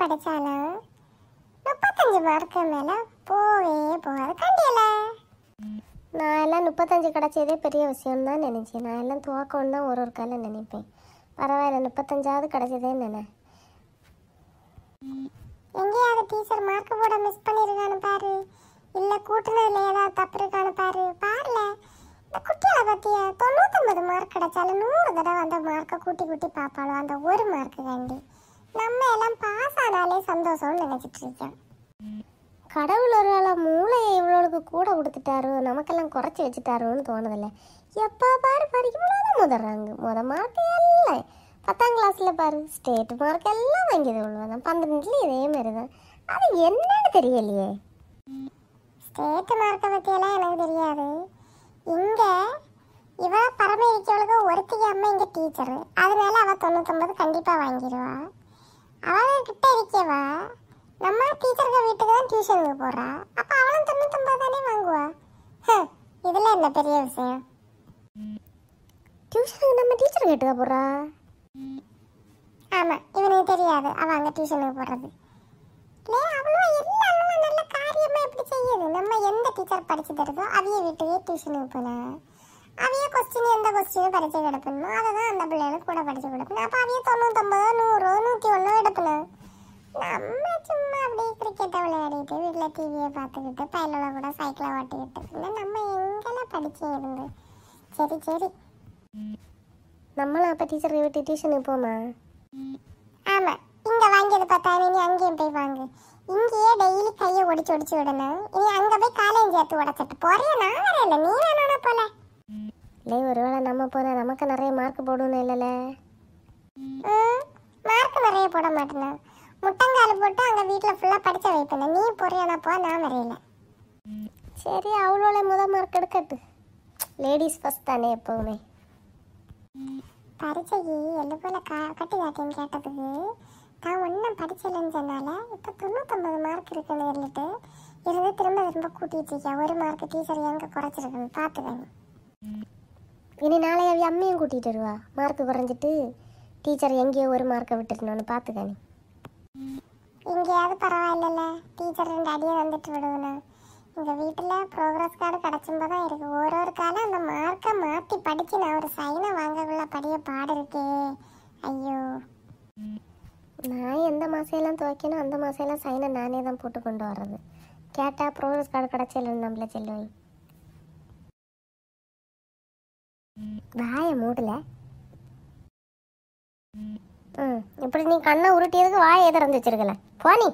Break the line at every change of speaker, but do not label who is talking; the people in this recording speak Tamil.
படித்தானா முப்பத்தஞ்சு மார்க்கு மேலே போவே போகாது கண்டியில நான் எல்லாம் முப்பத்தஞ்சு கிடச்சதே பெரிய விஷயம் தான் நினச்சேன் நான் எல்லாம் துவக்கம்னு தான் ஒரு ஒரு காலம் நினைப்பேன் பரவாயில்ல முப்பத்தஞ்சாவது கிடச்சதே நினை எங்கேயாவது டீச்சர் மார்க்கு போட மிஸ் பண்ணியிருக்கான்னு பாரு இல்லை கூட்டுனதுல ஏதாவது தப்பு இருக்கான்னு பாரு பாருல இந்த குட்டியால பற்றியா தொண்ணூத்தொம்பது மார்க் கிடைச்சாலும் நூறு தடவை அந்த மார்க்கை கூட்டி கூட்டி பார்ப்பாளோ அந்த ஒரு மார்க்கு வேண்டி நம்ம எல்லாம் பாஸ் ஆனாலே சந்தோஷம்னு நினைச்சிட்டு இருக்கேன் கடவுள் ஒரு வேளை மூளையை இவ்வளோளுக்கு கூட கொடுத்துட்டாரோ நமக்கெல்லாம் குறைச்சி வச்சுட்டாரோன்னு தோணுதில்ல எப்போ பாரு படிக்கும் போது முதறாங்க முத மார்க் எல்லாம் பத்தாம் கிளாஸில் பாரு ஸ்டேட் மார்க் எல்லாம் வாங்கியது உள்ளதான் பன்னெண்டுலேயும் இதே மாதிரி தான் அது என்னன்னு தெரியலையே ஸ்டேட் மார்க்கை பற்றியெல்லாம் எனக்கு தெரியாது இங்கே இவ பரம இருக்கவளுக்கு ஒருத்திக்கு அம்மா இங்கே டீச்சரு அதனால அவள் தொண்ணூத்தொம்பது கண்டிப்பாக வாங்கிடுவா அவளும் கிட்ட இருக்கவா நம்ம டீச்சருங்க வீட்டுக்கு தான் டியூஷனுக்கு போகிறா அப்போ அவளும் தொண்ணூத்தொம்பது தானே வாங்குவா இதில் என்ன பெரிய விஷயம் டியூஷனுக்கு நம்ம டீச்சர் கேட்டுக்க போகிறா ஆமாம் இவனுக்கு தெரியாது அவள் அங்கே டியூஷனுக்கு போகிறது இல்லை அவளும் எல்லாமே நல்ல காரியமாக எப்படி செய்யுது நம்ம எந்த டீச்சர் படிச்சு தருதோ அதையே வீட்டுக்கே டியூஷனுக்கு போனால் அவைய கொஸ்டின் எந்த கொஸ்டின் பரிச்சை கிடப்பணும் அதை தான் அந்த பிள்ளைகளுக்கு கூட படிச்சு கொடுக்கணும் அப்போ அவைய தொண்ணூத்தொம்பது நூறு நூற்றி ஒன்று எடுப்பணும் நம்ம சும்மா அப்படியே கிரிக்கெட்டை விளையாடிட்டு வீட்டில் டிவியை பார்த்துக்கிட்டு பயிலோட கூட சைக்கிளை ஓட்டிக்கிட்டு நம்ம எங்கெல்லாம் படிச்சே இருந்து சரி சரி நம்மளும் அப்போ டீச்சர் விட்டு டியூஷனுக்கு போமா ஆமாம் இங்கே வாங்கியது பார்த்தா இனி அங்கேயும் போய் வாங்கு இங்கேயே டெய்லி கையை ஒடிச்சு ஒடிச்சு விடணும் இனி அங்கே போய் காலையும் சேர்த்து உடச்சிட்டு போறேன் நான் வரேன் நீ வேணானா போல இல்லை ஒருவேளை நம்ம போனால் நமக்கு நிறைய மார்க் போடணும் இல்லைல்ல மார்க் நிறைய போட மாட்டேன்னா முட்டங்கால் போட்டு அங்கே வீட்டில் ஃபுல்லாக படிச்ச வைப்பேன் நீ போறியானா போ நான் வரையில சரி அவளோட முத மார்க் எடுக்கட்டு லேடிஸ் ஃபஸ்ட் தானே எப்போவுமே பரீட்சைக்கு போல கா கட்டி காட்டின்னு கேட்டதுக்கு நான் ஒன்றும் படிச்சலன்னு சொன்னால இப்போ தொண்ணூற்றம்பது மார்க் இருக்குன்னு இருந்துட்டு இருந்து திரும்ப திரும்ப கூட்டிகிட்டு இருக்கேன் ஒரு மார்க் டீச்சர் எங்கே குறைச்சிருக்குன்னு பார்த்துக்கங்க இனி நாளை அவ அம்மையும் கூட்டிகிட்டு வருவா மார்க் குறைஞ்சிட்டு டீச்சர் எங்கேயோ ஒரு மார்க்கை விட்டுருந்தோன்னு பார்த்துக்கானே எங்கேயாவது பரவாயில்லல்ல டீச்சர் ரெண்டு அடியே வந்துட்டு விடுவேண்ணா எங்கள் வீட்டில் ப்ரோக்ரஸ் கார்டு கிடச்சும்போ தான் இருக்குது ஒரு ஒரு காலம் அந்த மார்க்கை மாற்றி படித்து நான் ஒரு சைனை வாங்கக்குள்ள படிய பாடு இருக்கே ஐயோ நான் எந்த மாசையெல்லாம் துவைக்கணும் அந்த மாசையெல்லாம் சைனை நானே தான் போட்டு கொண்டு வர்றது கேட்டால் ப்ரோக்ரஸ் கார்டு கிடச்சல நம்மள செல்லுவேன் வாயை மூடல ம் இப்படி நீ கண்ணை உருட்டியதுக்கு வாயை திறந்து வச்சிருக்கல போனி